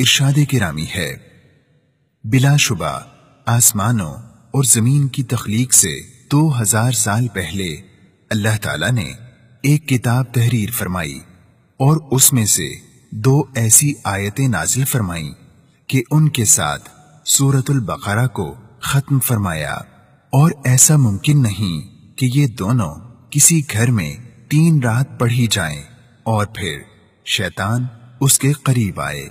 इरशाद गिरामी है बिलाशुबा आसमानों और ज़मीन की तख्लीक से दो हजार साल पहले अल्लाह ताला ने एक किताब तहरीर फरमाई और उसमें से दो ऐसी आयतें नाजिल फरमाई कि उनके साथ सूरतुल बकरा को ख़त्म फरमाया और ऐसा मुमकिन नहीं कि ये दोनों किसी घर में तीन रात पढ़ी जाएं और फिर शैतान उसके करीब आए